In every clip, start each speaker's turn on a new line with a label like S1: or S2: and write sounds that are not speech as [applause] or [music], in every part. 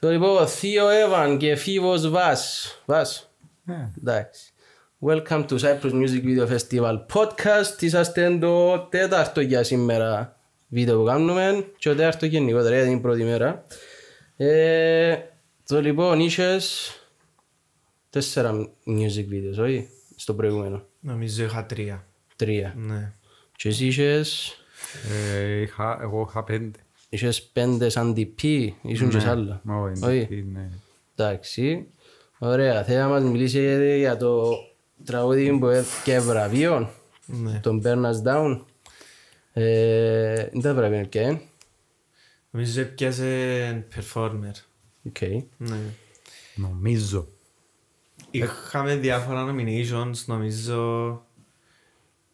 S1: Το λοιπόν, Θείο Εύαν και Φίβος Βάς. Βάς. Ναι. Εντάξει. Welcome to Cyprus Music Video Festival Podcast. Είσαστε το τέταρτο για σήμερα βίντεο που κάνουμε και ο τέταρτος γενικότερα, είναι η πρώτη μέρα. Ε, το λοιπόν, είχες τέσσερα music videos, όχι, στο προηγούμενο.
S2: Νομίζω είχα τρία.
S1: Τρία. Ναι. Και εσύ είχες... Ε, είχα, εγώ είχα πέντε. Είχες πέντε σαν DP, ήσουν ναι. και σ' άλλα. Όχι, ναι. Εντάξει. Ωραία, θέλω να μας μιλήσει για το τραγούδι που έφυγε βραβείο, ναι. τον Burn Us Down. Ε, είναι τα βραβείο έπιανε. Νομίζω έπιασε performer.
S3: Οκ. Νομίζω.
S1: Είχαμε
S2: διάφορα nominations, νομίζω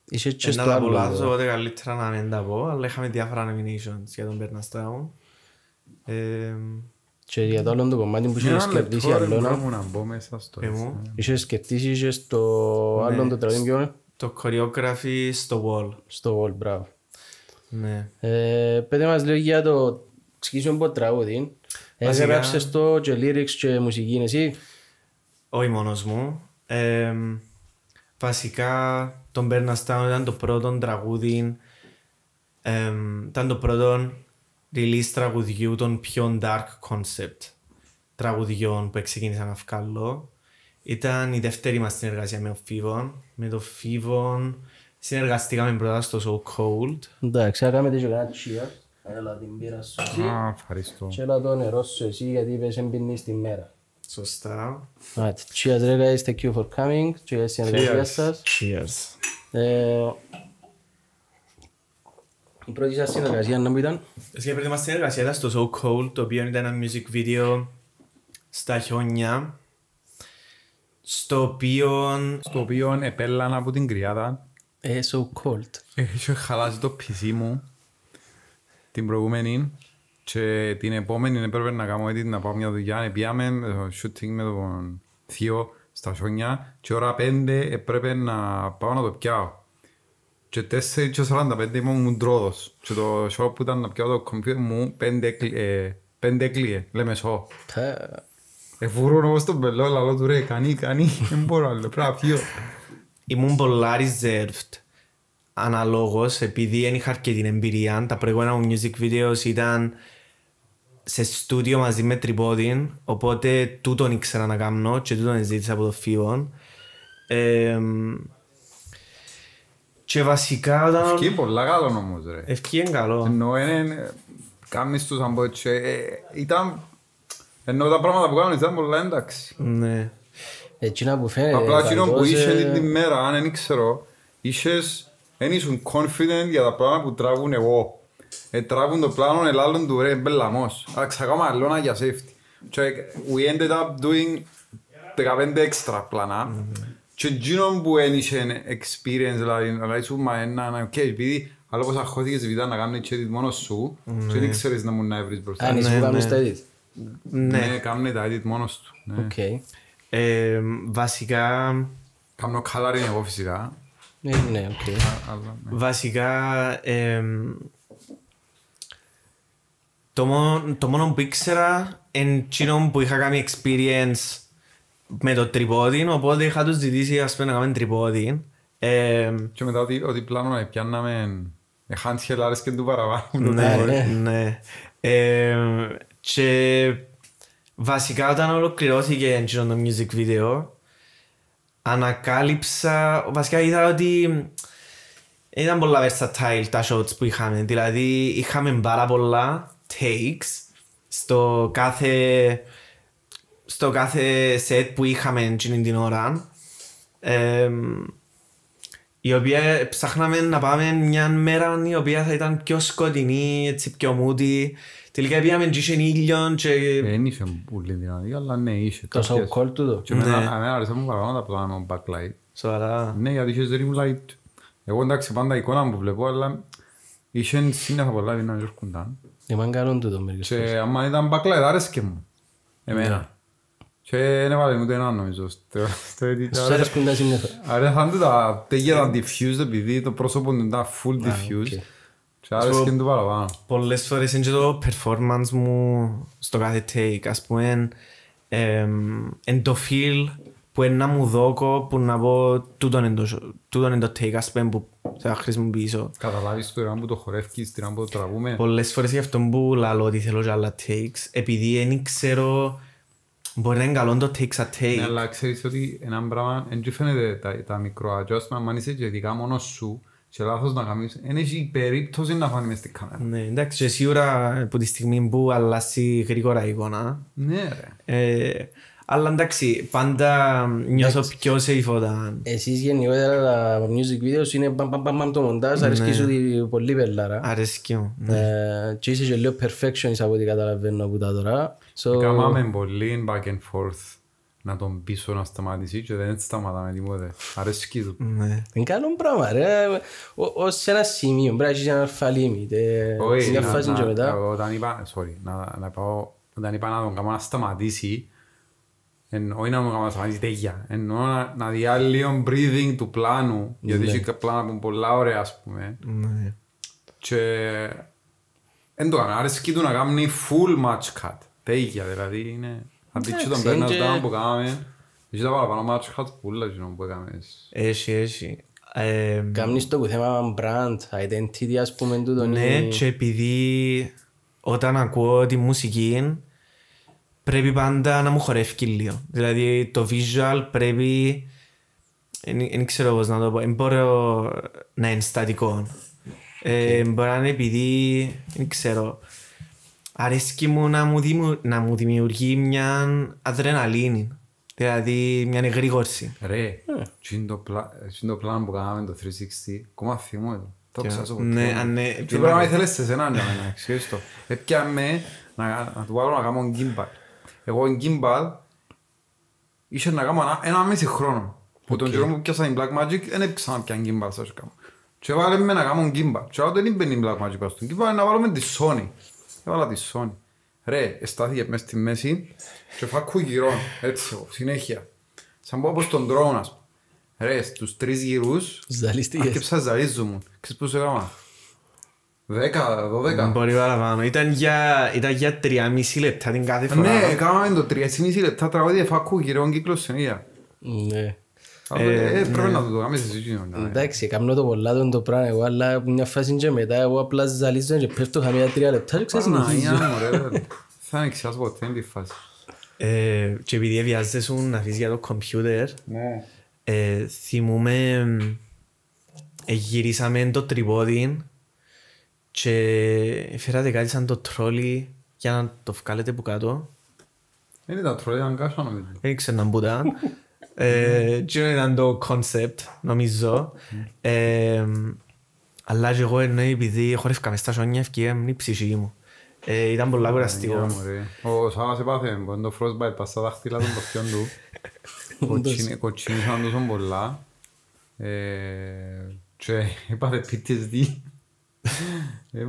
S2: Είσαι και στο άλλο λάθος, οπότε καλύτερα να μην τα πω, αλλά είχαμε διάφορα nominations για τον Bernard Και για το άλλο το κομμάτι που είχε σκεπτήσει η Αλώνα.
S1: Είχε σκεπτήσει και στο άλλο ναι. το τραγούδι ποιο είναι. Το choreography στο wall. Στο wall, μπράβο. Ναι. Ε, Πέντε μας λέω για το ξεκινήσουμε από τραγούδι. Έγραψες το και lyrics και μουσική είναι εσύ. Όχι μόνος μου.
S2: Βασικά τον Burna ήταν το πρώτο τραγούδι, εμ, ήταν το πρώτο release τραγουδιού των πιο dark concept τραγουδιών που ξεκίνησαν να βγάλω. Ήταν η δεύτερη μας συνεργασία με τον Φίβον. Με τον Φίβον συνεργαστήκαμε πρώτα στο So Cold.
S1: Εντάξει, θα κάνουμε τέτοιο κανένα cheers. Έλα την πήρα σου εσύ. Α, ευχαριστώ. Και έλα το νερό σου εσύ γιατί είπες εμπινείς τη μέρα. Σωστά. Right. Cheers ρε guys, thank you for coming. Cheers για εργασία σας. Cheers. Ε, η πρώτη σας συνεργασία
S2: να μου ήταν. Η πρώτη μας συνεργασία ήταν στο So Cold, το οποίο ήταν ένα music video στα χιόνια. Στο οποίο...
S3: Στο οποίο επέλαν από την κρυάδα. Ε, So Cold. Είχε χαλάσει το PC μου την προηγούμενη και την επόμενη έπρεπε να κάνω έτσι να πάω μια δουλειά. να πιάμε το shooting με τον θείο στα σόνια και ώρα 5 έπρεπε να πάω να το πιάω. Και 4 και πέντε ήμουν μου ντρόδος. Και το σοκ που ήταν να πιάω το κομπιούτερ μου 5 ε, έκλειε, λέμε σο. Εφούρουν ε, όπως τον πελό, λαλό του ρε, κανεί, κανεί, [laughs] δεν μπορώ άλλο, πρέπει να πιω. Ήμουν πολλά reserved αναλόγως, επειδή
S2: δεν είχα αρκετή εμπειρία, τα προηγούμενα μου music videos ήταν σε στούντιο μαζί με τριπόδιν, οπότε τούτον ήξερα να κάνω και τούτον ζήτησα από το Φίβο.
S3: Ε, και βασικά όταν... Ευχή πολλά καλό όμως ρε. Ευχή είναι καλό. Ενώ είναι... Κάνεις τους αν πω έτσι. Ε, ε, ήταν... Ενώ τα πράγματα που κάνεις ήταν πολλά εντάξει.
S1: Ναι. Εκείνα που φαίνεται... Απλά ε, εκείνο που είσαι την
S3: ημέρα, αν δεν ξέρω, είχες... Δεν ήσουν confident για τα πράγματα που τράβουν εγώ. Τράβουν το πλάνο, ελάλλον του ρε, μπελαμός. ακόμα λόνα για safety. We ended up doing 15 extra πλάνα. Και γίνον που ένιξε experience, δηλαδή, αλλά δηλαδή σου μα έναν, οκ, επειδή αλλά όπως αρχώθηκες βιτά να κάνεις edit μόνος σου, ναι. και δεν ξέρεις να μου να βρεις μπροστά. Αν είσαι ναι, που κάνεις ναι. τα edit. Ναι, κάνουν τα edit μόνος του. Οκ. Ε, βασικά...
S2: Κάνω καλά ρε εγώ φυσικά. Ναι, ναι, οκ. Βασικά, ε, το, μόνο, το μόνο που ήξερα είναι που είχα κάνει experience με το τρυπόδι, οπότε είχα τους
S3: ζητήσει ας πούμε να κάνουμε τρυπόδι. Ε, και μετά ότι, ότι πλάνο να πιάνναμε χάντς χελάρες και του παραπάνω. Ναι, ναι.
S2: ναι. Ε,
S3: και
S2: βασικά όταν ολοκληρώθηκε το music video, ανακάλυψα, βασικά είδα ότι ήταν πολλά versatile τα shots που είχαμε. Δηλαδή είχαμε πάρα πολλά takes στο κάθε στο κάθε set που είχαμε εκείνη την ώρα ε, η οποία ψάχναμε να πάμε μια μέρα η οποία θα ήταν πιο σκοτεινή, έτσι πιο μούτη. Τελικά πήγαμε και είχε ήλιο και...
S3: Ε, δεν είχε πολύ δυνατή, αλλά ναι είχε. Το so-called του το. Και ναι. εμένα αρέσει μου παραπάνω από το με backlight. Σοβαρά. Ναι, γιατί είχε dream light. Εγώ εντάξει πάντα εικόνα μου που βλέπω, αλλά είχε σύννεφα πολλά δυνατή κοντά. Είμαι καλόν τούτο μερικές φορές. Και άμα ήταν μπακλά, άρεσκε μου. Εμένα. Ναι. Και δεν έβαλε ούτε έναν νομίζω. Σου αρέσκουν τα συνέχεια. Αρέσαν τούτα. ήταν diffused επειδή το πρόσωπο του ήταν full diffused. Και άρεσκε του παραπάνω.
S2: Πολλές φορές είναι και το performance μου στο κάθε take. Ας πούμε, εν το feel που να μου δώκω που να πω τούτον είναι το take ας πούμε που θα χρησιμοποιήσω. Καταλάβεις το ράμπο που το χορεύκεις, το ράμπο που το τραβούμε. Πολλές φορές γι' αυτό που λαλώ ότι θέλω και άλλα takes επειδή
S3: δεν ξέρω μπορεί να είναι καλό το takes a ναι, take. Ναι, αλλά ξέρεις ότι ένα πράγμα δεν φαίνεται τα, τα μικρό adjustment αν είσαι και ειδικά μόνος σου και λάθος να κάνεις, δεν έχει περίπτωση να φάνει μες στην
S2: κάμερα. Ναι, εντάξει, και σίγουρα από τη στιγμή που αλλάσει γρήγορα η εικόνα.
S3: Ναι, ρε.
S2: Ε, αλλά εντάξει, πάντα νιώθω πιο safe όταν...
S1: Εσείς γενικότερα τα music videos είναι παμ παμ παμ το μοντάζ, αρέσκει ναι. σου
S3: πολύ πελάρα. Αρέσκει μου, ναι. Ε, και είσαι και λίγο perfectionist από ό,τι καταλαβαίνω από τα τώρα. Κάμαμε πολύ back and forth να τον πείσω να σταματήσει και δεν σταματάμε τίποτε. Αρέσκει του. Ναι. Είναι καλό πράγμα ρε. Ως ένα σημείο, πρέπει να
S1: έχεις ένα αλφαλίμι. Ε, Όχι,
S3: όταν είπα να τον κάνω να σταματήσει, Εννοώ να μου κάνεις τέτοια. Εννοώ να, να διά λίγο breathing του πλάνου, γιατί ναι. είχε πλάνα που πολλά ωραία, ας πούμε. Ναι. Και... Εν το έκανα, αρέσκει του να κάνει full match cut. Τέτοια, δηλαδή είναι... Αντί τον παίρνας κάνω που κάναμε. Είχε τα παραπάνω match cut πουλά που έκαμες.
S1: Έχει, έχει. Κάνεις το που θέμα brand, identity, ας πούμε, του τον... Ναι, και
S2: επειδή όταν ακούω τη μουσική πρέπει πάντα να μου χορεύει λίγο. Δηλαδή το visual πρέπει. Δεν ξέρω πώς να το πω. Μπορώ να είναι στατικό. Ε, μπορεί να είναι επειδή. Δεν ξέρω. Αρέσκει μου να μου, δημιου... να μου δημιουργεί μια αδρεναλίνη. Δηλαδή μια εγρήγορση. Ρε, ε.
S3: Τι είναι το πλάνο που κάναμε το 360, ακόμα θυμώ το. Το ξέρω. ποτέ. Ναι, ναι. Τι πράγμα ήθελες σε σένα, ναι, ναι, ξέρεις το. Έπιαμε ε, να του βάλω να κάνω γκίμπακ. Εγώ Γκίμπαλ είχε να κάνω ένα, ένα χρόνο. Που τον καιρό που πιάσα την Black Magic δεν να πιάνε Γκίμπαλ σας κάνω. Και βάλε με να κάνω Γκίμπαλ. Και δεν είπε την Black Magic στον Γκίμπαλ, να βάλουμε τη Sony. Έβαλα τη Sony. Ρε, εστάθηκε μέσα στη μέση και φάκου γυρών, έτσι, συνέχεια. Σαν πω όπως τον τρώω ας Ρε, στους τρεις γυρούς, ζαλίζω μου, Ξέρεις πώς έκανα.
S2: Δέκα, δώδεκα. Μπορεί παραπάνω. Ήταν για, ήταν για τρία λεπτά την κάθε
S1: φορά.
S3: Ναι, κάναμε το τρία μισή λεπτά τραγούδι γύρω κύκλος Ναι. Ε, ε, πρέπει ναι. να το ναι.
S1: Εντάξει, κάνω το πολλά τον το πράγμα εγώ, αλλά μια φάση και μετά εγώ απλά ζαλίζω και πέφτω τρία λεπτά και
S3: Θα είναι
S1: φάση.
S2: Ε, και επειδή να ναι. θυμούμε και φέρατε κάτι σαν το τρόλι για να το βγάλετε από κάτω. Είναι τα τρόλι, ήταν κάσα νομίζω. Δεν ξέρω να μπούτα. Ε, Τι ήταν το κόνσεπτ, νομίζω. Ε, αλλά και εγώ εννοεί επειδή χορεύκα μες τα σόνια ευκαιρία με την ψυχή μου. Ε, ήταν πολλά κουραστικό.
S3: Ο Σάμας έπαθε, μπορεί το frostbite, πας στα δάχτυλα των παθιών του. [laughs] Κοτσίνησαν τόσο πολλά. Και έπαθε PTSD.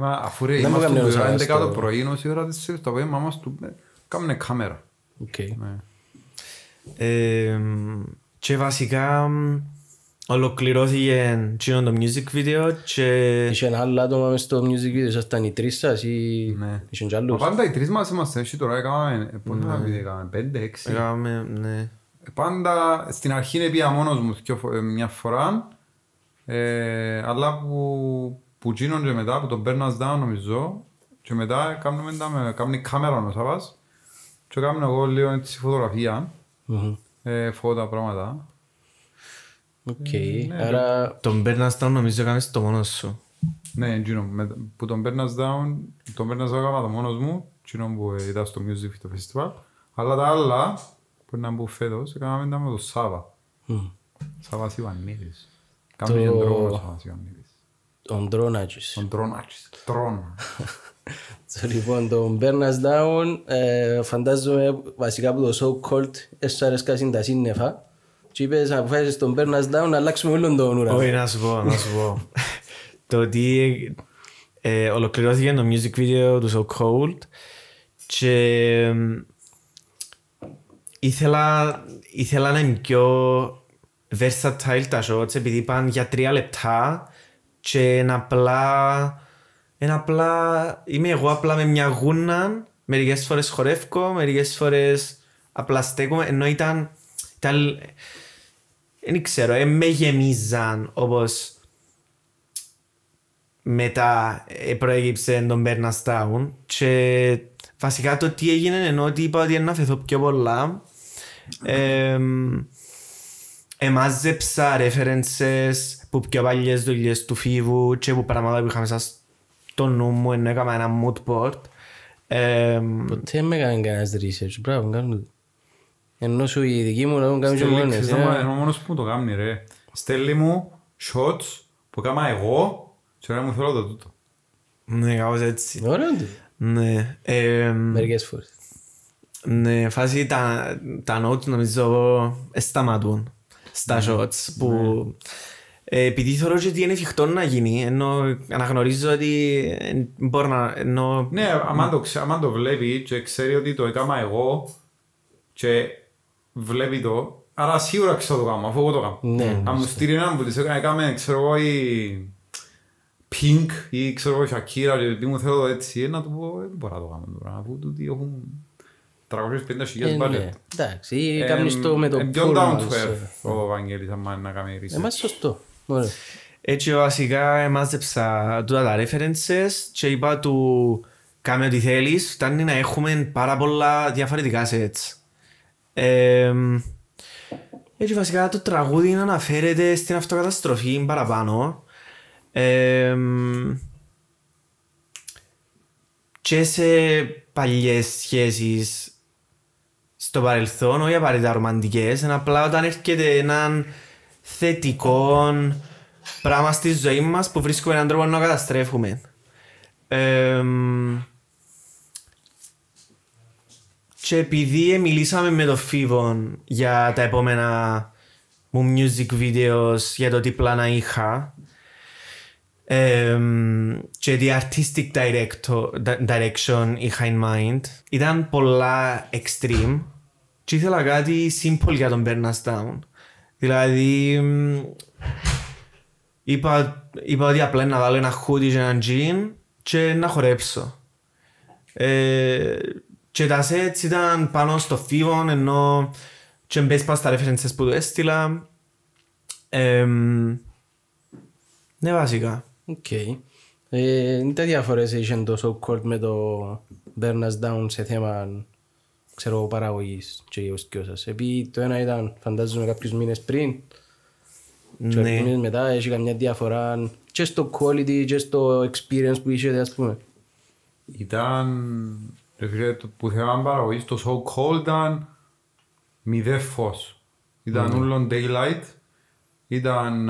S3: Αφού ρε, ήμασταν το πρωί, ως η ώρα της το απόγευμα μας του ε, κάμουνε κάμερα. Ναι. Ε, και βασικά
S1: ολοκληρώθηκε το music video και... Είχε ένα άλλο άτομα μες στο music video, σας ήταν οι τρεις σας ή είχε και άλλους. Πάντα
S3: οι τρεις μας είμαστε, έτσι τώρα έκαμε ε, ναι. πέντε, έξι. Έκαμε, ναι. Πάντα στην αρχή πια μόνος μου μια φορά, αλλά που που γίνον και μετά που τον παίρνας down νομίζω και μετά κάνουμε κάμερα ο Σαββάς και κάνω εγώ λίγο έτσι φωτογραφία, mm-hmm. ε, φώτα πράγματα. Οκ, ε, ναι. άρα τον παίρνας down νομίζω κάνεις το μόνος σου. Ναι, γίνο, που τον παίρνας down, τον παίρνας down κάνω το μόνος μου, γίνο που ήταν ε, στο Music Festival, αλλά τα άλλα που να μπουν φέτος, έκαναμε τα με το Σάβα. Mm. Ιβανίδης. Κάμε τον τρόπο ο Ιβανίδης. Ο Ντρόνατσις. Ο
S1: Ντρόνατσις. Τρόν. [laughs] Λοιπόν, τον Μπέρνας Down ε, φαντάζομαι βασικά από το so called έσου αρέσκα τα σύννεφα και είπες αποφάσισες τον Μπέρνας Down να αλλάξουμε όλον τον ουρανό. Όχι, να σου πω, να σου
S2: πω. [laughs] Το ότι ε, ολοκληρώθηκε το music video του so called και ήθελα, ήθελα να είναι πιο versatile τα shots επειδή είπαν για τρία λεπτά και είναι απλά... Είναι απλά... Είμαι εγώ απλά με μια γούνα, μερικές φορές χορεύω, μερικές φορές απλά στέκομαι, ενώ ήταν... ήταν δεν ξέρω, ε, με γεμίζαν όπως μετά ε, προέγυψε τον Μπέρνα Στάουν και βασικά το τι έγινε ενώ ότι είπα ότι να φεθώ πιο πολλά ε, Εμάζεψα references που πιο παλιές δουλειές του Φίβου και που πράγματα που είχαμε σας
S1: στο νου μου ενώ έκανα ένα mood board. Ποτέ με έκανε κανένας research, μπράβο, κάνω ενώ σου η δική μου να κάνει και μόνες. Είναι
S3: μόνος που το κάνει ρε. Στέλνει μου shots που έκανα εγώ και ώρα μου θέλω το τούτο. Ναι, κάπως έτσι. Ωραία Ναι. Μερικές φορές.
S2: Ναι, φάση τα, τα notes νομίζω σταματούν στα ναι. shots που... Ναι. Ε, επειδή θεωρώ ότι είναι εφικτό να γίνει, ενώ αναγνωρίζω
S3: ότι μπορεί να... Ενώ... Ναι, άμα το, το βλέπει και ξέρει ότι το έκανα εγώ και βλέπει το, άρα σίγουρα ξέρω το κάνω, αφού εγώ το κάνω. Ναι, Αν μου στείλει έναν που της έκαμε, ξέρω εγώ, η Pink ή ξέρω εγώ, η Shakira, και τι μου θέλω έτσι, ε, να του πω, ε, δεν μπορώ να το κάνω τώρα, αφού τούτοι έχουν ε, ναι. Εντάξει, ή κάνεις το με το down ε. ο Βαγγέλης
S2: Έτσι βασικά μάζεψα τούτα τα references και είπα του κάνε ό,τι θέλεις, φτάνει να έχουμε πάρα πολλά διαφορετικά sets. Έτσι βασικά το τραγούδι αναφέρεται στην αυτοκαταστροφή παραπάνω. Και σε παλιές σχέσεις στο παρελθόν, όχι απαραίτητα ρομαντικές, είναι απλά όταν έρχεται έναν θετικό πράγμα στη ζωή μας που βρίσκουμε έναν τρόπο να καταστρέφουμε. Ε, και επειδή μιλήσαμε με τον Φίβον για τα επόμενα μου music videos για το τι πλάνα είχα ε, και τι artistic director, direction είχα in mind ήταν πολλά extreme και ήθελα κάτι simple για τον Burnas Down. Δηλαδή, είπα, είπα ότι απλά να βάλω ένα χούτι και ένα τζιν και να χορέψω. Ε, και τα sets ήταν πάνω στο φίβο, ενώ και μπες πάνω στα references που του έστειλα.
S1: Ε, ναι, βασικά. Οκ. Okay. Ε, τι διαφορές είχε το so-called με το Burnas Down σε θέμα ξέρω, παραγωγής και για ουσκιό σας. Επειδή το ένα ήταν, φαντάζομαι, κάποιους μήνες πριν
S3: ναι. και μήνες
S1: μετά έχει καμιά διαφορά και στο quality και στο
S3: experience που είχε, ας πούμε. Ήταν, ρε το που θέλαμε παραγωγής, το so call ήταν μηδέ φως. Ήταν mm. ούλον daylight, ήταν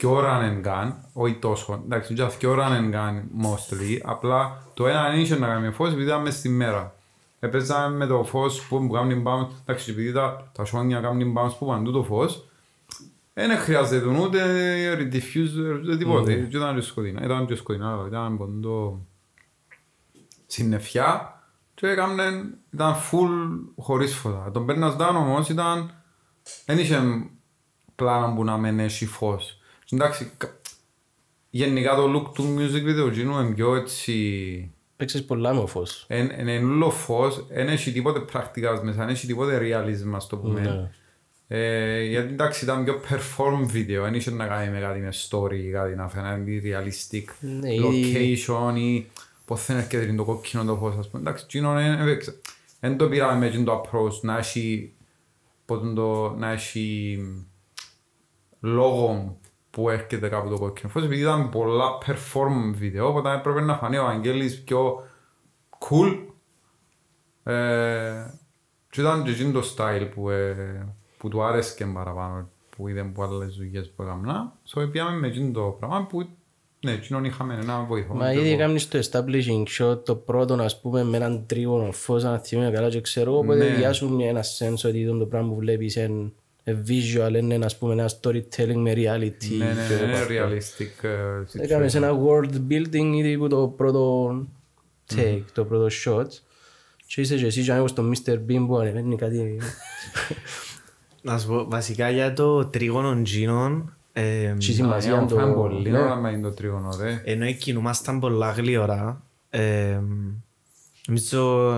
S3: και run and gun, όχι τόσο, εντάξει, ήταν δυο run and gun mostly, απλά το ένα δεν είχε να κάνει φως επειδή ήταν μέσα στη μέρα. Έπαιζαμε με το φως που μου την bounce, εντάξει, επειδή τα, τα σόνια κάνουν bounce που παντού το φως, δεν χρειάζεται τον ούτε diffuse, ούτε τίποτε. Mm. Ήταν πιο σκοτεινά, ήταν πιο σκοτεινά, ήταν ποντό συννεφιά και έκαναν, ήταν full χωρίς φωτά. Τον Bernard δάν όμως ήταν, δεν είχε πλάνο που να μενέσει φως. Εντάξει, γενικά το look του music video είναι πιο έτσι... Παίξες πολλά με φως. Είναι όλο φως, δεν έχει τίποτε πρακτικά μέσα, δεν έχει τίποτε ρεαλίσμα στο το πούμε. Ναι. Ε, γιατί εντάξει ήταν πιο perform video, δεν είχε να κάνει με κάτι με story ή κάτι να φαίνεται realistic ναι, location ή πώς θα έρχεται το κόκκινο το φως ας πούμε. Εντάξει, τσίνο δεν το πήραμε με το approach να έχει, το, να έχει λόγο που έρχεται κάπου το κόκκινο φως επειδή ήταν πολλά perform βίντεο όταν έπρεπε να φανεί ο Αγγέλης πιο cool ε, και ήταν και το style που, ε, που του άρεσκε παραπάνω που είδε από άλλες δουλειές που έκανα so πήγαμε με εκείνο το πράγμα που ναι, εκείνον είχαμε ένα βοηθό. Μα ήδη
S1: έκαμε στο establishing shot, το πρώτο να πούμε με έναν τρίγωνο φως, να θυμούμε καλά και ξέρω, οπότε ναι. διάσουν ένα sense ότι το πράγμα που βλέπεις είναι ε, visual, είναι ένας, πούμε ένα storytelling με reality. Ναι, ναι, ναι, ναι realistic. Ε, Έκαμε σε ένα world building ήδη που το πρώτο take, mm-hmm. το πρώτο shot. Και είσαι και εσύ και ανέβω στο Mr. Bean που ανεβαίνει κάτι. Να σου πω, βασικά για το τρίγωνο Τζίνων, τι σημασία
S3: ναι, το... Φάμε πολύ ώρα ναι. να
S2: είναι το τρίγωνο, ρε. Ενώ κινούμασταν πολλά γλυόρα. Εμείς το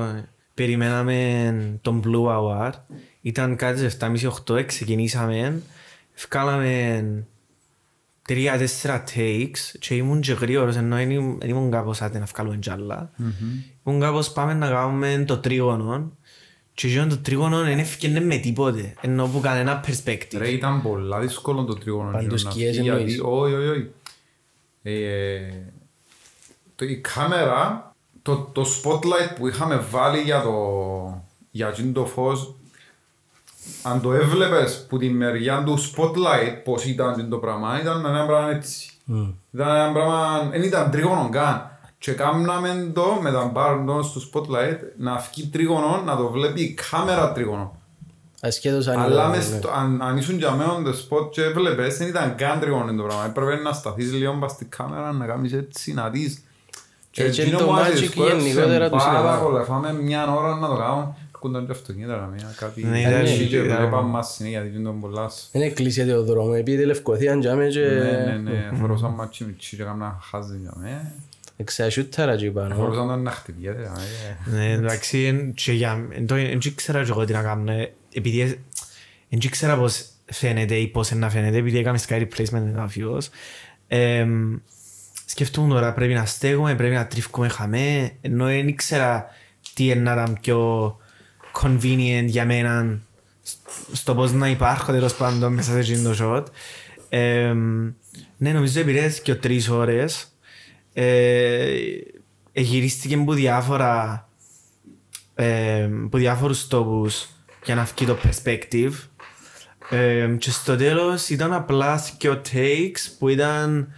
S2: περιμέναμε τον Blue Hour ήταν κάτι σε 7,5-8, ξεκινήσαμε, βγάλαμε 3-4 takes και ήμουν και γρήγορος, ενώ δεν ήμουν κάπως άντε να βγάλουμε τζάλα. Ήμουν κάπως πάμε να κάνουμε το τρίγωνο και γύρω το τρίγωνο δεν έφυγαινε με τίποτε, ενώ που κανένα perspective. Ρε, ήταν πολλά δύσκολο το τρίγωνο. Παντοσκιές εννοείς.
S3: Όχι, όχι, όχι. Η κάμερα, το spotlight που είχαμε βάλει για το φως αν το έβλεπες που τη μεριά του spotlight πως ήταν το πράγμα, ήταν ένα πράγμα έτσι. Mm. Ήταν ένα πράγμα, δεν ήταν τρίγωνο καν. Και κάμναμε το με τα μπάρντο στο spotlight να βγει τρίγωνο, να το βλέπει η κάμερα τρίγωνο. Ασχέτως αν Αλλά μες, στο, ναι. αν, αν ήσουν για μένα το spot και έβλεπες, δεν ήταν καν τρίγωνο το πράγμα. Έπρεπε να σταθείς λίγο πας στη κάμερα, να κάνεις έτσι, να δεις. Και, και, και το magic γενικότερα τους σινεμά. Πάρα φάμε μια ώρα να το κάνουμε αρκούνταν και αυτό, να μην κάτι... Ναι, ήταν ε, και βλέπαν μας συνέχεια, διόντων πολλά Είναι
S1: εκκλησία το δρόμο, επειδή λευκοθείαν και άμε και... Ναι, ναι, ναι, φορούσαν
S3: μάτσι μητσί και κάμουν χάζι για μέ. Εξασιούταρα και πάνω. Φορούσαν τα ναχτυπιάτε. Ναι,
S2: εντάξει, δεν ξέρω και εγώ τι να κάνω, επειδή δεν ε- ξέρω πώς φαίνεται ή πώς να φαίνεται, επειδή έκαμε sky replacement αφιώς. Σκεφτούμε τώρα πρέπει να στέγουμε, πρέπει να τρίφκουμε χαμέ, ενώ δεν ήξερα τι είναι να ήταν πιο convenient για μένα στο πώς να υπάρχω τέλος πάντων μέσα σε εκείνο το σοτ. Ε, ναι, νομίζω επηρέασε και τρεις ώρες. Ε, γυρίστηκε από διάφορα ε, από διάφορους τόπους για να βγει το perspective ε, και στο τέλος ήταν απλά και ο takes που ήταν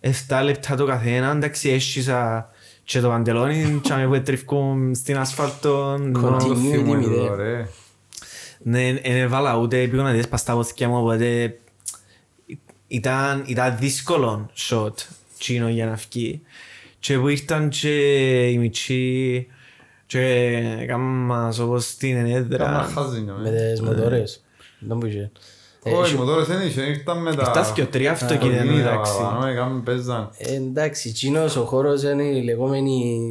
S2: 7 λεπτά το καθένα εντάξει έσχισα και το παντελόνι τσάμε που τρίφκουν στην ασφαλτό. Κοντινιού Ναι, δεν έβαλα ούτε επίγονατες πασταβόθηκια μου, οπότε ήταν, ήταν δύσκολο σοτ τσίνο για να βγει. Και που ήρθαν και οι μητσοί και έκαναν μας όπως την ενέδρα. Κάμα Με τις
S3: μοτορές.
S1: Δεν μπορούσε. Ε, Όχι, μοτόρες δεν είχε, ήρθαν με τα... Ήρθαν και τρία αυτοκίνητα, εντάξει. παίζαν. Ε, εντάξει, τσίνος ο χώρος είναι η λεγόμενη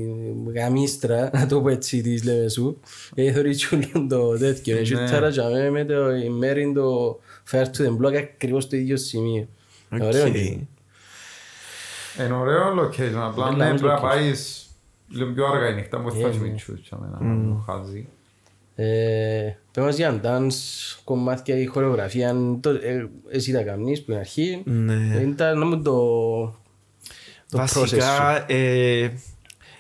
S1: γαμίστρα, να το πω έτσι της λέμε σου. Ε, Θεωρεί τσούλον το τέτοιο, έτσι τσάρα τσάμε με το ημέριν το Fair to the Block ακριβώς το ίδιο σημείο. Ωραίο είναι.
S3: Είναι ωραίο location, απλά ναι, πρέπει να πάεις λίγο πιο αργά η νύχτα, που θα ναι. σου μητσούς τσάμε να Πέμας για ντάνς,
S1: κομμάτια ή χορεογραφία, ε, εσύ τα κάνεις που είναι αρχή, ναι. ε, ήταν όμως το Βασικά,
S2: ε,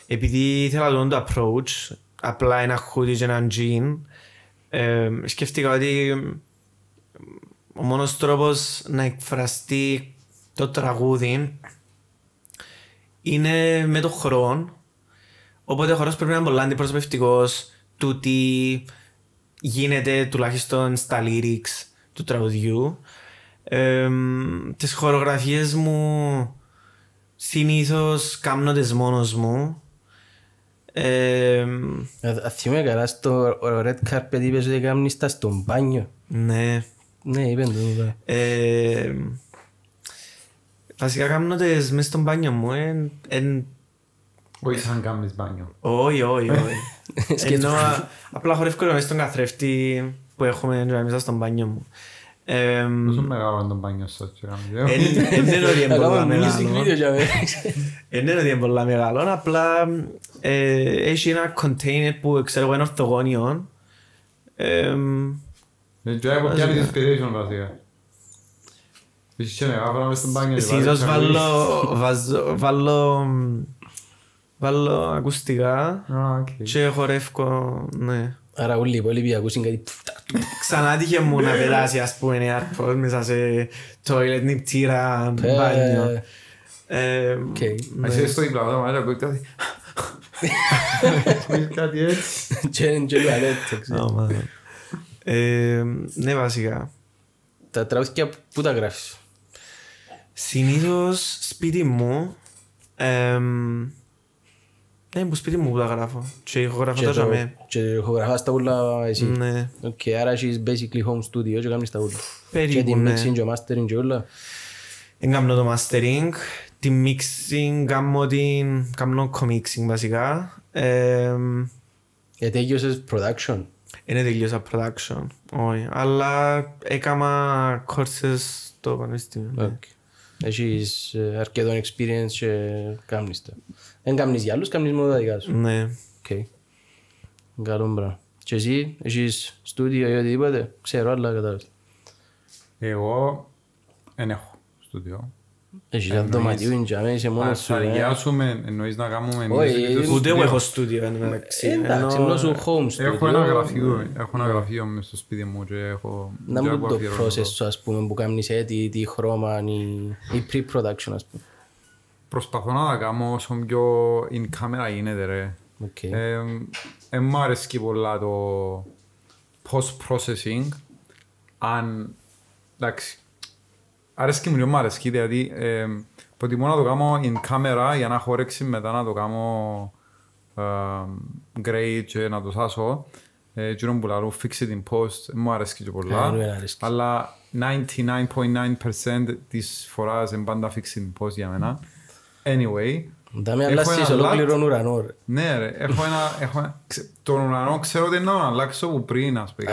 S2: επειδή ήθελα τον το approach, απλά ένα hoodie και έναν jean, σκέφτηκα ότι ο μόνος τρόπος να εκφραστεί το τραγούδι είναι με το χρόνο, οπότε ο χρόνος πρέπει να είναι πολύ αντιπροσωπευτικός, του τι γίνεται τουλάχιστον στα lyrics του τραγουδιού. Ε, τις χορογραφίες
S1: μου συνήθως κάμνονται μόνος μου. Ε, Θυμούμε καλά στο Red Carpet είπες ότι κάμνεις τα στον μπάνιο. Ναι. Ναι, είπεν το. Ε,
S2: βασικά μες μέσα στον μπάνιο μου. εν όχι σαν κάνεις μπάνιο. Όχι, όχι, όχι. Ε, Ενώ απλά χορεύω μέσα στον καθρέφτη που έχουμε μέσα στον μπάνιο μου. Πόσο μεγάλο είναι το μπάνιο σου έτσι Είναι ότι είναι πολλά μεγάλο. Είναι ότι είναι πολλά μεγάλο, απλά ε, έχει ένα container που ξέρω εγώ είναι ορθογώνιο.
S3: Δεν ξέρω ε, από ποια είναι inspiration βασικά. Είσαι μεγάλο μες στον μπάνιο. Συνήθως
S2: βάλω Βάλω ακουστικά και χορεύω, ναι. Άρα όλοι οι υπόλοιποι ακούσουν κάτι... Ξανά τύχε μου να περάσει, ας πούμε αρκός μέσα σε τόιλετ, νηπτήρα, ε, μπάνιο.
S3: Εσύ ναι. στο δίπλα μου, μάλλον ακούεις κάτι... [laughs] Κάτι έτσι. Τζέν, τζέν,
S2: ε, Ναι, βασικά. Τα
S1: τραγούδια πού τα γράφεις.
S2: Συνήθως σπίτι μου, ναι, που σπίτι μου που τα γράφω.
S1: Και ηχογραφώ τα με. Και ηχογραφάς τα ούλα εσύ. Ναι. Οκ, άρα έχεις basically home studio και κάνεις τα ούλα. Περίπου, ναι. Και την mixing και mastering και ούλα. Εγκάμνω το
S2: mastering, τη mixing, κάνω την... κάνω co-mixing βασικά. Ε, τελείωσες production. Είναι τελείωσα production, όχι.
S1: Αλλά έκανα courses στο πανεπιστήμιο. Okay. Ναι. Έχεις ε, αρκετό experience και κάνεις τα. Δεν κάνεις για άλλους, κάνεις μόνο τα δικά σου. Ναι. Οκ. Καλό μπράβο. Και εσύ, έχεις στούντιο ή οτιδήποτε, ξέρω, αλλά κατάλαβα. Εγώ
S3: δεν έχω στούντιο. Έχει δωματιούνια μέσα μόνος σου. Θα αργιάσουμε, ε. εννοείς να κάνουμε music ε, Ούτε εγώ έχω στούντιο ε, Εντάξει, μόνος σου home studio. Έχω ένα γραφείο, έχω ένα γραφείο μέσα στο σπίτι μου και έχω...
S1: Να μου το process σου ας πούμε που κάνεις έτσι, τι χρώμα ή pre-production
S3: ας πούμε. Προσπαθώ να τα κάνω όσο πιο in camera γίνεται ρε. Ε, μ' αρέσει πολλά το post-processing αν εντάξει αρέσκει μου λίγο μου αρέσκει, δηλαδή ε, προτιμώ να το κάνω in camera για να έχω μετά να το κάνω ε, grey και να το σάσω. Ε, να που λαρώ, fix it post, μου αρέσκει και πολλά. Ε, αλλά 99.9% της φοράς είναι πάντα fix it post για μένα. Anyway, θα με αλλάσεις ολόκληρον ουρανό ρε. Ναι ρε, έχω ένα... Τον ουρανό ξέρω ότι είναι να αλλάξω που πριν ας πει.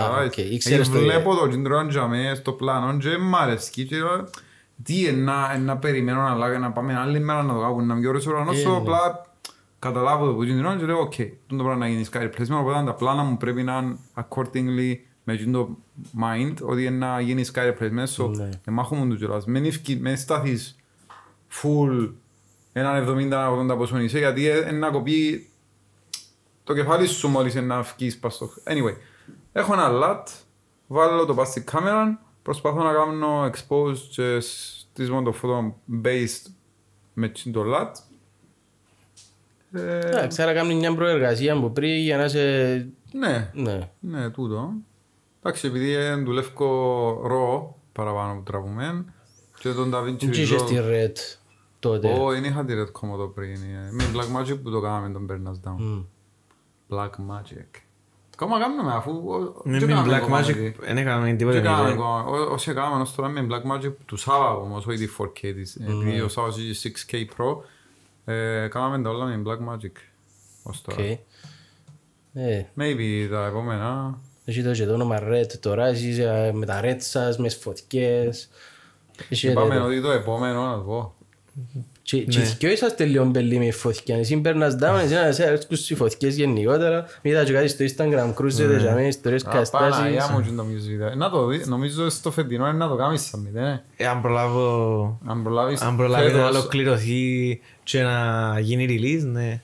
S3: Ε, βλέπω το κέντρο για στο πλάνο και μ' αρέσκει και τι να περιμένω να αλλάξω, να πάμε άλλη μέρα να το κάνω, να ουρανό, ουρανός ε, ναι. απλά καταλάβω το που και λέω οκ, το πράγμα να γίνει κάτι πλαίσμα οπότε τα πλάνα μου πρέπει να είναι accordingly με το mind ότι να γίνει Sky πλαίσμα ναι. so εμάχομαι του κιόλας, μην στάθεις full έναν 70-80 πόσο είσαι, γιατί ε, να κοπεί το κεφάλι σου μόλις να βγεις παστό. Anyway, έχω ένα λατ, βάλω το πας στη κάμερα, προσπαθώ να κάνω expose και στήσιμο το φωτό based με το λατ. Ε, ξέρω, να κάνει μια προεργασία από πριν για να σε... Ναι, ναι, ναι τούτο. Εντάξει, επειδή ε, δουλεύω ρο παραπάνω που τραβούμε και τον DaVinci Resolve... Τι είσαι στη Red τότε. Όχι, δεν είχα τη Red το πριν. Με Black Magic που το κάναμε τον Bernard Down. Black Magic. Ακόμα κάνουμε αφού... Με Black Magic δεν έκαναμε τίποτα. Όσοι έκαναμε ως τώρα με Black Magic του Σάββα όμως, όχι τη 4K της. Ε, επειδή ο σαββας ειχε είχε 6K Pro, ε, κάναμε τα όλα με Black Magic ως τώρα.
S1: Ε. Maybe τα επόμενα... Έχει το και το όνομα Red τώρα, εσείς με τα Red σας, με τις φωτικές... Είπαμε ότι το
S3: επόμενο να το πω.
S1: Και ναι. δυο είσαστε λίγο μπελί με φωτιά. Εσύ μπέρνας down, εσύ να σε αρέσκουν οι φωτιές γενικότερα. Είδα και κάτι στο Instagram, κρούσετε για μένα, ιστορίες καστάσεις. Παναγιά μου και
S3: music video. Να το δεις, νομίζω στο φετινό είναι να το κάνεις σαν μηδέ. Ε. Ε, αν προλάβω... Αν προλάβεις... Αν να
S2: ολοκληρωθεί και να γίνει release, ναι.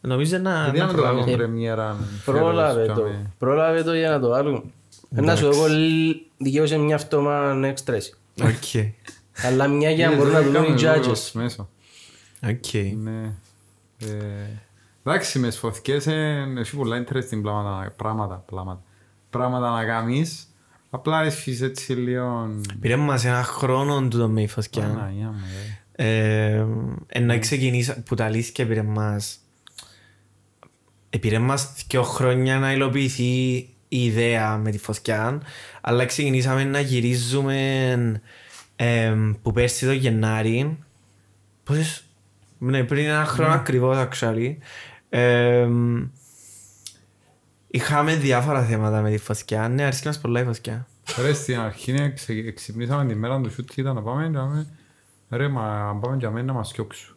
S2: Νομίζω να... Γιατί να το κάνουμε πρεμιέρα. Ε, πρόλαβε το.
S1: Πρόλαβε το για να το βάλουμε. Να σου δω δικαίωσε μια αυτόμα να εξτρέσει. Οκ. Αλλά μια για να μπορούν να δουν οι judges.
S3: Οκ. Ε, εντάξει, με σφοθηκές έχει πολλά interesting πράγματα, πράγματα, πράγματα να κάνεις. Απλά εσύ έτσι λίγο... Πήρε μας ένα χρόνο του το με τη φωτιά.
S2: Ε, Ενώ ξεκινήσα που τα λύσκε πήρε μας... Επήρε μας δύο χρόνια να υλοποιηθεί η ιδέα με τη φωτιά, αλλά ξεκινήσαμε να γυρίζουμε ε, που πέρσι το Γενάρη, Πώς, ναι, πριν ένα χρόνο mm. ακριβώ, actually, ε,
S3: είχαμε διάφορα θέματα με τη φωτιά. Ναι, αρχίσει μας πολλά η φωτιά. Ρε, στην αρχή ξυπνήσαμε τη μέρα του σούτ και ήταν να πάμε, να πάμε ρε, μα, αν πάμε για μένα να μας κιόξουν.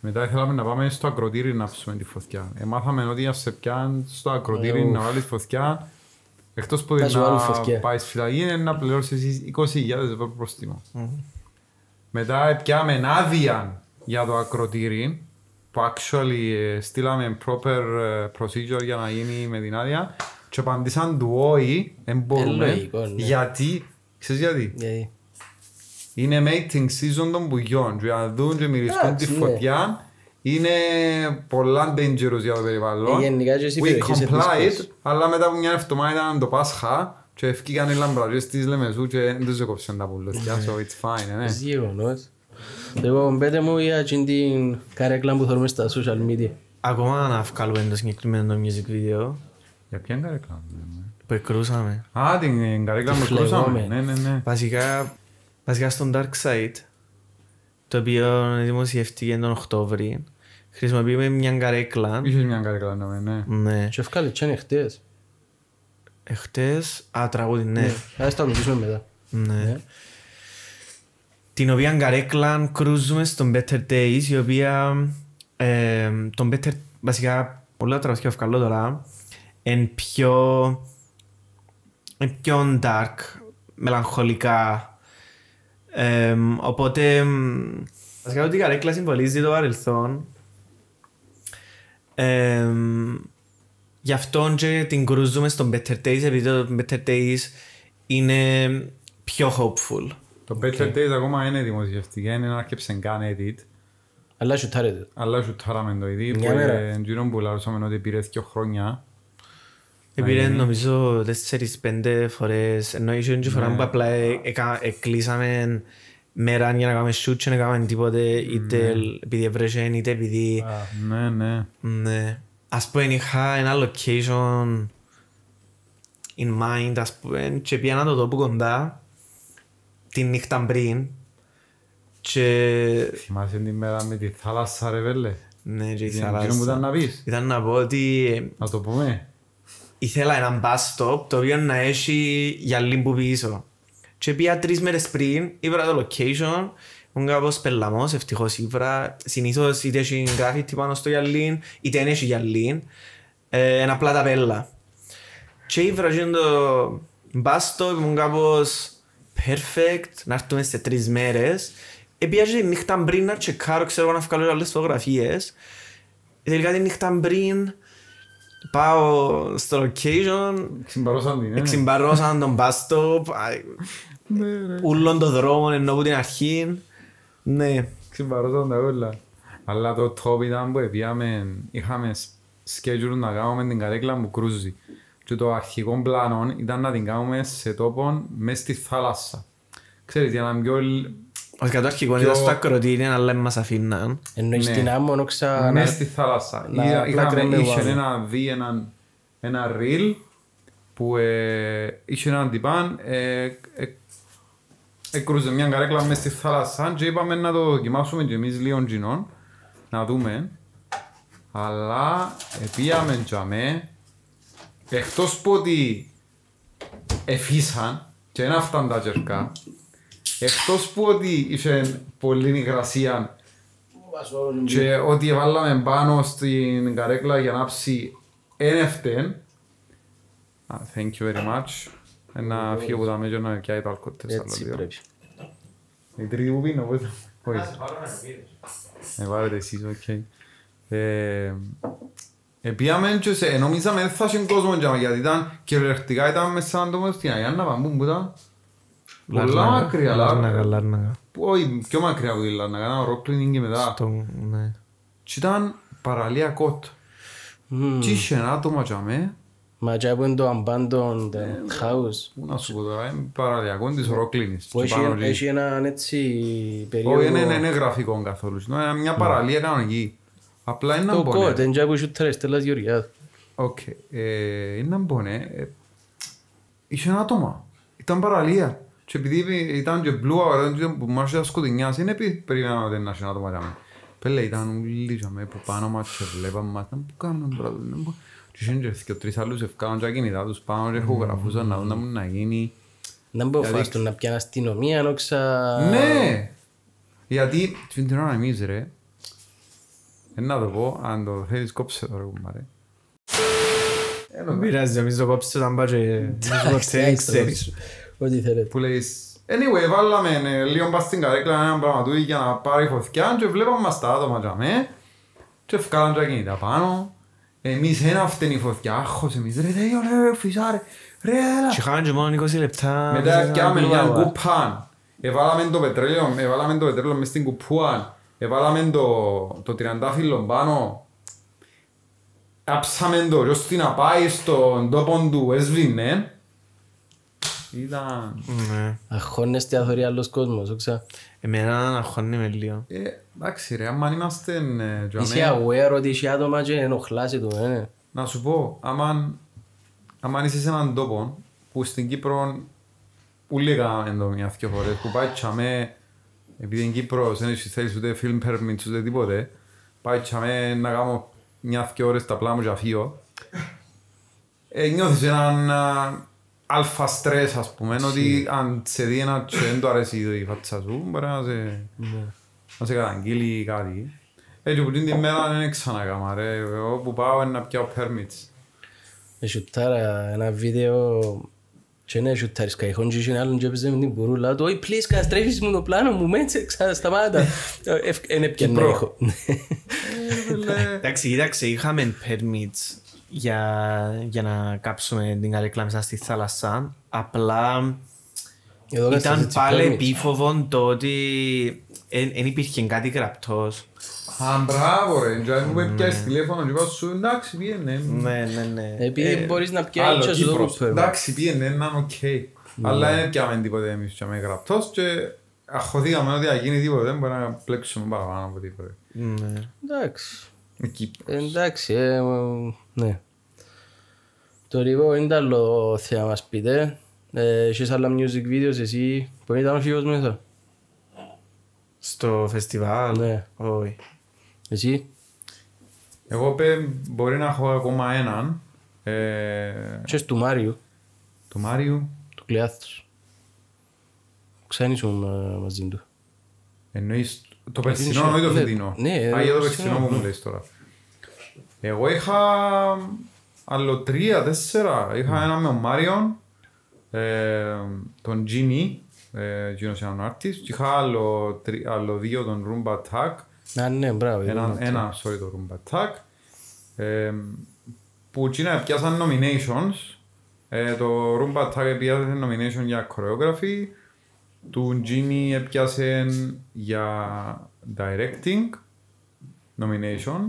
S3: Μετά ήθελαμε να πάμε στο ακροτήρι να ψούμε τη φωτιά. Εμάθαμε ότι ας σε πιάν στο ακροτήρι να βάλεις φωτιά Εκτός που δεν να πάει φυλακή να πληρώσεις 20.000 ευρώ πρόστιμο. Μετά πιάμε άδεια για το ακροτήρι που actually ε, στείλαμε proper ε, procedure για να γίνει με την άδεια και απαντήσαν του όχι, δεν μπορούμε, ναι. γιατί, ξέρεις γιατί, είναι mating season των πουγιών δηλαδή να δουν και μυριστούν τη ναι. φωτιά είναι πολλά dangerous για το περιβάλλον. Ε, γενικά και εσύ We comply αλλά μετά από μια εβδομάδα ήταν το Πάσχα και ευκήκαν οι λαμπραγές της Λεμεσού και δεν τους έκοψαν τα πουλωτιά, so it's fine, ε, ναι. Γεγονός.
S1: Λοιπόν, πέτε μου για την καρέκλα που θέλουμε στα social media. Ακόμα να βγάλουμε το
S2: συγκεκριμένο music video.
S3: Για ποια καρέκλα που εκρούσαμε. Α, την καρέκλα που εκρούσαμε, ναι, ναι, ναι.
S2: Βασικά, βασικά στον Dark Side το οποίο δημοσιεύτηκε τον Οκτώβρη. Χρησιμοποιούμε μια καρέκλα. Είχες μια καρέκλα, ναι. ναι.
S1: ναι. Και ευκάλε τσένε χτε. Εχτες, α, τραγούδι, ναι. ναι.
S2: Ας τα ακούσουμε μετά. Ναι. ναι. Την οποία καρέκλα κρούζουμε στον Better Days, η οποία ε, τον Better, βασικά πολλά τραγουδιά ευκάλε τώρα, εν πιο, εν πιο dark, μελαγχολικά ε, οπότε, βασικά ότι η καρέκλα συμβολίζει το παρελθόν. γι' αυτόν και την κρούζουμε στον Better Days, επειδή το Better Days
S3: είναι πιο hopeful. Το Better Days ακόμα είναι δημοσιευτικά, είναι ένα και καν edit. Αλλά σου τάρετε. Αλλά σου τάραμε το edit. που ε, λάρωσαμε ότι πήρε δύο χρόνια
S2: επειδη νομιζω
S3: νομίζω τέσσερις-πέντε φορές, ενώ
S2: ήσουν και φορά ναι. που απλά ε, εκλείσαμε μέρα για να κάνουμε σούτ και να κάνουμε τίποτε, είτε ναι. επειδή έβρεσε, είτε επειδή... Ναι, ναι. Ναι. Ας πούμε είχα ένα location in mind, ας πούμε, και πήγαινα το τόπο κοντά την νύχτα πριν και... Θυμάσαι την μέρα με τη θάλασσα ρε βέλε. Ναι, και η θάλασσα. Ήταν να πεις. Ήταν να πω ότι... Ε, να το πούμε ήθελα έναν bus stop το οποίο να έχει γυαλί που πίσω. Και πήγα τρεις μέρες πριν, ήβρα το location, ήμουν κάπως πελαμός, ευτυχώς ήβρα. Συνήθως είτε έχει γράφει πάνω στο γυαλί, είτε δεν έχει γυαλί. Ε, είναι απλά τα πέλα. Και ήβρα και το bus stop, ήμουν κάπως perfect, να έρθουμε σε τρεις μέρες. Επίαζε τη νύχτα πριν να τσεκάρω, ξέρω να βγάλω άλλες φωτογραφίες. Τελικά την νύχτα πριν Πάω στο location. Εξυμπαρώσαν ε, ναι. τον bus stop,
S3: [laughs] ναι, Ούλον τον δρόμο ενώ από την αρχή. Ναι. Εξυμπαρώσαν τα όλα. Αλλά το top ήταν που είχαμε schedule να κάνουμε την καρέκλα μου κρούζι. Και το αρχικό πλάνο ήταν να την κάνουμε σε τόπο μέσα στη θάλασσα. Ξέρεις, για να είναι πιο ο κατάρχηγος ήταν στα κροτήρια
S2: αλλά μας αφήναν. Εννοείς ναι. την άμμο νοξα... Μες ναι, στη θάλασσα. Είχε
S3: ένα δι, ένα ριλ που ε, είχε έναν τυπάν έκρουζε ε, ε, μια καρέκλα μες στη θάλασσα και είπαμε να το δοκιμάσουμε και εμείς λίγο γινών να δούμε αλλά πήγαμε τζαμέ εκτός που ότι εφήσαν και να αυτά τα τερκά Εκτός που ότι είχε πολλή υγρασία
S1: και ότι
S3: βάλαμε πάνω στην καρέκλα για να ψει ένευτεν Thank you very much Ένα φύγω που τα μέτια να πιάει το αλκοόλ Έτσι πρέπει Η τρίτη που πίνω πώς Όχι Ε βάλετε εσείς, οκ ε, Επίαμε και σε, νομίζαμε δεν θα είχε κόσμο γιατί ήταν κυριολεκτικά ήταν μέσα να το πω στην Αγιάννα που ήταν Πολλά μακριά. Λάρναγα, Λάρναγα. Όχι, πιο μακριά από τη Λάρναγα, ένα ρόκλινγκ και μετά. Στο, ναι. Και ήταν παραλία κότ. Τι
S1: είχε ένα άτομα για μέ. Μα και από το abandoned ε, house. Να σου πω τώρα, είναι παραλιακό της ρόκλινης. Έχει έναν έτσι περίοδο. Όχι, είναι γραφικό καθόλου. Είναι μια ναι. παραλία κανονική. Απλά είναι να μπονέ. Το κότ, είναι
S3: και από σουτρές, τελάς Γεωργιάδ. Οκ, ε, είναι να μπονέ. Ε, είχε ένα άτομα. Ήταν παραλία. Και επειδή ήταν και μπλου αγορά, ήταν που μας ήταν σκοτεινιάς, είναι επειδή περίμενα να συνάδω μαζί μου. Πέλε, ήταν λίγαμε που πάνω μας και βλέπαμε μας, ήταν που κάνουμε πρώτα. Και είχαν και τρεις άλλους ευκάνουν και κινητά τους πάνω και εχογραφούσαν να δουν να μην να γίνει. Να μην αποφάσουν
S1: να πιάνε αστυνομία, νόξα... Ναι!
S3: Γιατί, την ώρα εμείς ρε, να το πω, αν το θέλεις κόψε το ρε κουμπάρε. εμείς το κόψε όταν πάει και... Ό,τι θέλετε. Που λέει. Anyway, βάλαμε ε, λίγο μπας στην καρέκλα ένα πραγμα του για να πάρει φωτιά και βλέπαμε μας τα άτομα για με και ευκάλαν τα κινητά πάνω. Εμείς ένα φταίνει η φωτιά, άχος εμείς ρε τέλειο ρε φυσάρε ρε έλα. Και χάνε και μόνο 20 λεπτά. Μετά έφτιαμε μια κουπάν. Εβάλαμε το πετρέλαιο, εβάλαμε το πετρέλαιο μες στην κουπούαν. Εβάλαμε το, το τριαντάφυλλο πάνω. Άψαμε το, ώστε να πάει στον τόπο του έσβηνε. Ήταν... Ναι. αθωρεί αθωρία άλλος κόσμος, όξα. Εμένα αχώνει με λίγο. Ε, εντάξει ρε, άμα είμαστε... Ε, είσαι aware ότι είσαι άτομα και ενοχλάσαι το, ε. Να σου πω, άμα είσαι σε έναν τόπο που στην Κύπρο που λίγα το μια δυο φορές, που πάει τσαμέ, επειδή είναι Κύπρος, δεν έχεις θέλεις ούτε film permits ούτε τίποτε, πάει τσαμέ να κάνω μια δυο ώρες τα μου και αφείο, νιώθεις έναν ε, αλφα στρες ας πούμε, ενώ ότι αν σε δει ένα και δεν του αρέσει η φάτσα σου, μπορεί να σε, ναι. να σε καταγγείλει κάτι. Έτσι ε, που την μέρα δεν καμά, ρε, εγώ που πάω είναι να πιάω permits.
S1: Εσουτάρα ένα βίντεο και ναι, σουτάρεις καϊχόν και είναι άλλον και έπαιζε με την πουρούλα του «Ωι, please, καταστρέφεις μου το πλάνο μου, έτσι ξανασταμάτα». Ε, εν να έχω. Ε, Εντάξει, είδαξε, είχαμε permits
S2: για, για να κάψουμε την καρέκλα μέσα στη θάλασσα. Απλά
S3: Εδώ ήταν πάλι επίφοβο
S2: το ότι δεν υπήρχε κάτι γραπτός. Α, μπράβο ρε, γιατί μου πιάσεις τηλέφωνο και πάω
S3: σου, εντάξει πήγαινε. Ναι, ναι, ναι. Επειδή ε, μπορείς να πιάσεις και σου το Εντάξει πήγαινε, είναι οκ. Ναι. Αλλά δεν πιάμε τίποτε εμείς και γραπτός και αχωθήκαμε ότι θα γίνει τίποτε, δεν μπορούμε να πλέξουμε παραπάνω από τίποτε.
S1: Ναι. Εντάξει. Κύπρος. Εντάξει, ε, ναι. Το δεν είναι άλλο θέμα μας πείτε. Ε, έχεις άλλα music videos εσύ που ήταν ο φίλος μέσα. Στο φεστιβάλ.
S3: Ναι. Όχι. Εσύ. Εγώ πέ, μπορεί να έχω ακόμα έναν. Ε... Ξέρεις του Μάριου. Του Μάριου. Του Κλειάθρου.
S1: Ξένησουν ε, μαζί του. Εννοείς το περσινό ή το φετινό. Ναι, Α, για το περσινό μου
S3: λες τώρα. Εγώ είχα άλλο τρία, τέσσερα. Είχα ναι. ένα με τον Μάριον, ε, τον Τζίμι, ε, Γιούνος έναν άρτης. Είχα άλλο δύο τον Ρούμπα Τάκ. Α, ναι, μπράβο. Ένα, sorry, τον Ρούμπα Τάκ. Ε, που Τσίνα πιάσαν nominations. Το Ρούμπα Τάκ πιάσαν nomination για choreography του Τζίνι έπιασε για directing nomination.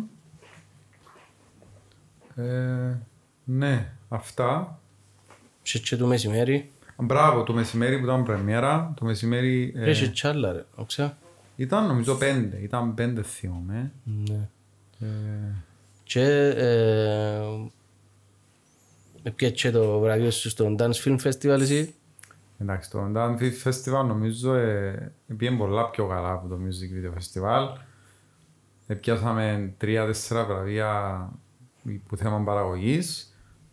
S3: Ε, ναι, αυτά. Ψέτσι το μεσημέρι. Μπράβο, το μεσημέρι που ήταν πρεμιέρα. Το μεσημέρι... Ε, τσάλα ρε, όξα. Ήταν νομίζω πέντε, ήταν πέντε θυμόμαι. Ε. Ναι. Ε, και ε, το βραβείο σου στον Dance Film Festival εσύ. Εντάξει, το Dante Festival νομίζω ε, πήγαινε πολλά πιο καλά από το Music Video Festival. επιασαμε πιάσαμε τρία-τέσσερα βραβεία που θέμα παραγωγής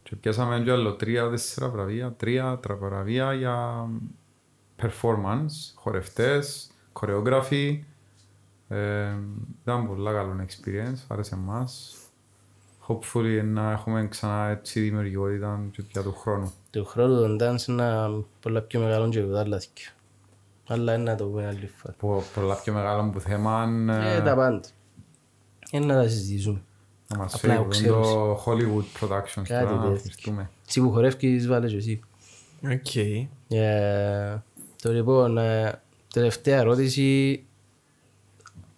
S3: και πιάσαμε και άλλο τρία-τέσσερα βραβεία, τρία βραβεία για performance, χορευτές, χορεόγραφοι. Ε, ήταν πολύ καλό experience, άρεσε εμάς. Hopefully να έχουμε ξανά έτσι δημιουργικότητα και πια του χρόνου του χρόνου τον dance είναι πολλά πιο μεγάλο και τα άλλα Αλλά είναι να το πούμε άλλη φορά. Πολλά πιο μεγάλο που θέμα... Ε, ε, τα
S1: πάντα. Είναι να τα συζητήσουμε. Να μας φέρουν το Hollywood Productions. Κάτι τέτοιο. Τσι που χορεύεις βάλες και εσύ. Οκ. Ε, το λοιπόν, ε, τελευταία ερώτηση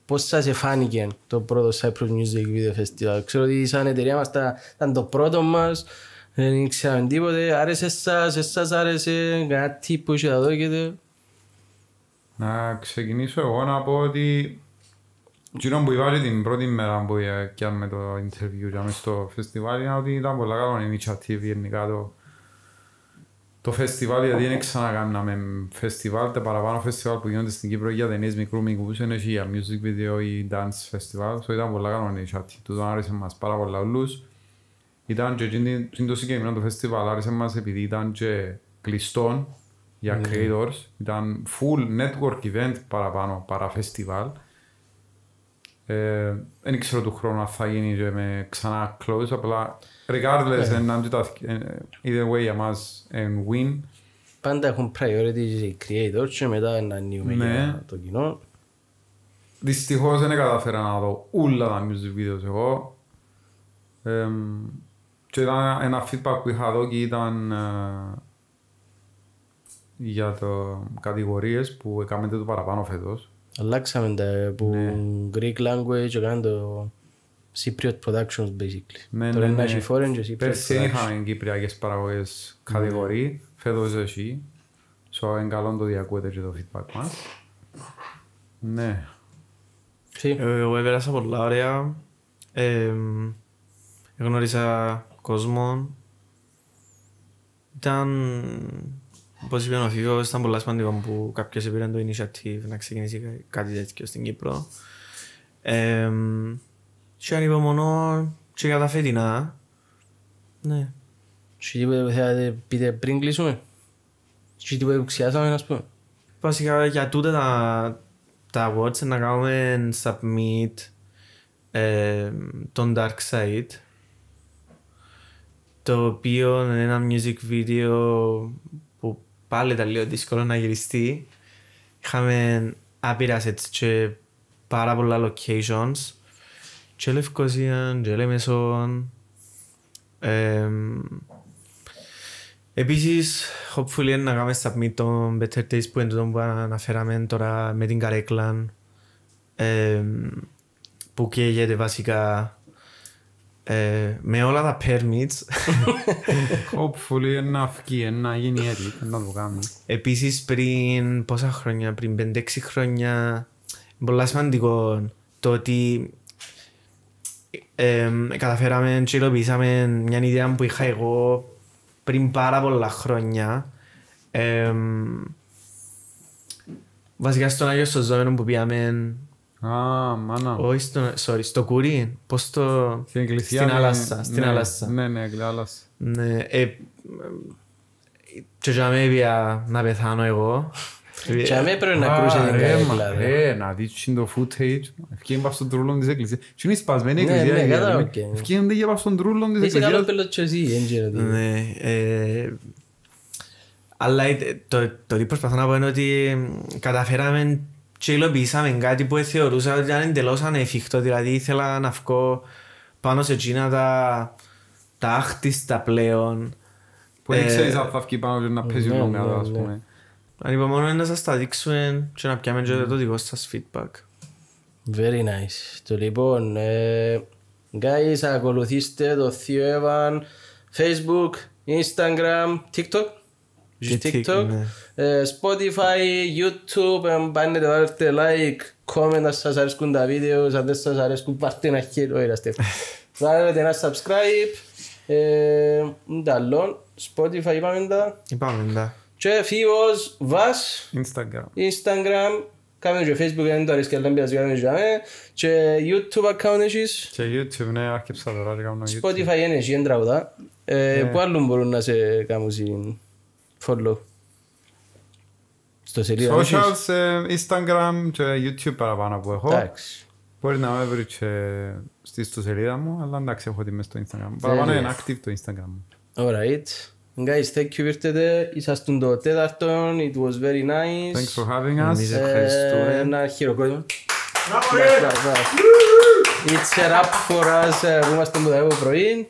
S1: πώς σας εφάνηκε το πρώτο Cyprus Music Video Festival. Ξέρω ότι σαν εταιρεία μας ήταν το πρώτο μας. Δεν ήξεραν τίποτε, άρεσε εσάς, εσάς άρεσε, κάτι που
S3: είχε εδώ και το... Να ξεκινήσω εγώ να πω ότι Κύριο που είπα και την πρώτη μέρα που έκαναμε το interview και στο φεστιβάλ είναι ότι ήταν πολλά καλό initiative γενικά το, το φεστιβάλ γιατί δεν ξανακάναμε φεστιβάλ, τα παραπάνω φεστιβάλ που γίνονται στην Κύπρο για ταινίες μικρού μικρούς είναι και για music video ή dance festival, ήταν πολλά καλό initiative, τούτο άρεσε μας πάρα πολλά όλους. Ήταν και εκείνη, το συγκεκριμένο το φεστιβάλ άρεσε μας επειδή ήταν και κλειστόν για ναι. creators. Ήταν full network event παραπάνω, παρά φεστιβάλ. Ε, δεν ξέρω του χρόνου θα γίνει και με ξανά close, απλά regardless, yeah. Ναι. and, ε, either way για μας and win. Πάντα έχουν priority οι creators και μετά ένα ανοίγουμε ναι. το κοινό. Δυστυχώς δεν καταφέρα να δω όλα τα music videos εγώ. Ε, και ήταν ένα feedback που είχα και ήταν ε, για το κατηγορίες που έκαμε το παραπάνω φέτος. Αλλάξαμε τα που ναι.
S1: Greek language και το Cypriot Productions basically. Ναι, Τώρα ναι, ναι. foreign και Cypriot Πέρσι είχαμε
S3: κυπριακές παραγωγές κατηγορίες, ναι. φέτος εσύ. So είναι το διακούετε και το feedback μας. Ναι. Ε, εγώ πέρασα πολλά ωραία. Ε, γνώρισα
S2: κόσμο. Ήταν, όπως είπε ο Φίβος, ήταν πολύ σημαντικό που κάποιος έπαιρνε το initiative να ξεκινήσει κάτι τέτοιο στην Κύπρο. Ε, και ανυπομονώ και τα φετινά. Ναι. Και τίποτα που θέλατε πείτε πριν κλείσουμε. Και τίποτα που ξιάσαμε να πούμε. Βασικά για τούτα τα, τα awards να κάνουμε submit τον Dark Side το οποίο είναι ένα music video που πάλι ήταν λίγο δύσκολο να γυριστεί. Είχαμε άπειρα sets και πάρα πολλά locations και Λευκοσία και Λεμεσόν. Ε, επίσης, hopefully να κάνουμε submit τον Better Days που το που αναφέραμε τώρα με την καρέκλα, ε, που καίγεται βασικά ε, με όλα τα permits. Hopefully να αυκεί, να γίνει έτσι, να το κάνουμε. Επίσης πριν πόσα χρόνια, πριν 5-6 χρόνια, πολλά σημαντικό το ότι ε, καταφέραμε και υλοποιήσαμε μια ιδέα που είχα εγώ πριν πάρα πολλά χρόνια. Ε, βασικά στον Άγιο Σοζόμενο που πήγαμε Α, μάνα. Όχι, στο, sorry, στο κουρί. Πώς το. Στην εκκλησία. Στην ναι. Αλάσσα. Στην ναι. Αλάσσα. Ναι, ναι, Αλάσσα. Ναι, ε, και για μένα να πεθάνω
S3: εγώ. Και αμέ πρέπει να κρούσε την καρέκλα. Δηλαδή. Ε, να δεις το footage. Ευκένει πάνω στον τρούλο της εκκλησίας. Τι είναι σπασμένη εκκλησία. για στον τρούλο Είσαι Ναι. Ε, αλλά ε, το
S2: τι προσπαθώ είναι ε, και υλοποιήσαμε κάτι που θεωρούσα ότι ήταν εντελώς ανεφικτό. Δηλαδή ήθελα να βγω πάνω σε εκείνα τα, τα άχτιστα πλέον. Που δεν ξέρεις ε, αν θα βγει πάνω και να παίζει ναι, ναι, ας ναι. πούμε. Αν είπα μόνο να σας τα δείξουμε και να πιάμε και το δικό σας feedback.
S1: Very nice. Το λοιπόν, ε, guys, ακολουθήστε το θείο Facebook, Instagram, TikTok. TikTok, ναι. ε, Spotify, YouTube, αν πάνε να βάλετε like, comment αν σας αρέσκουν τα βίντεος, αν δεν σας αρέσκουν πάρτε ένα χέρι, όχι ραστέ. [laughs] Βάλετε ένα subscribe, ε, νταλόν, Spotify είπαμε τα. Είπαμε τα. Και φίβος, βας, Instagram, Instagram, κάνουμε και facebook, δεν το αρέσκει, αλλά δεν πειράζει, κάμε και youtube account έχεις.
S3: Και youtube, ναι, άρχιψα τώρα, κάνω youtube. Spotify είναι, και
S1: τραγουδά. Ε, ναι. Πού άλλον μπορούν να σε κάνουν follow. Στο
S3: σελίδα Social, σε Instagram και YouTube παραπάνω που έχω. Εντάξει. Μπορεί να με βρει και στη στο σελίδα μου, αλλά εντάξει έχω τη μέσα στο Instagram. Παραπάνω είναι active το Instagram μου.
S1: Alright. Guys, thank you ήρθετε. Ήσασταν το τέταρτο. It was very nice. Thanks for having us. Ε, Ευχαριστούμε. Ένα χειροκρότημα. It's a wrap for us ε, το πρωί.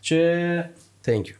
S1: Και thank you.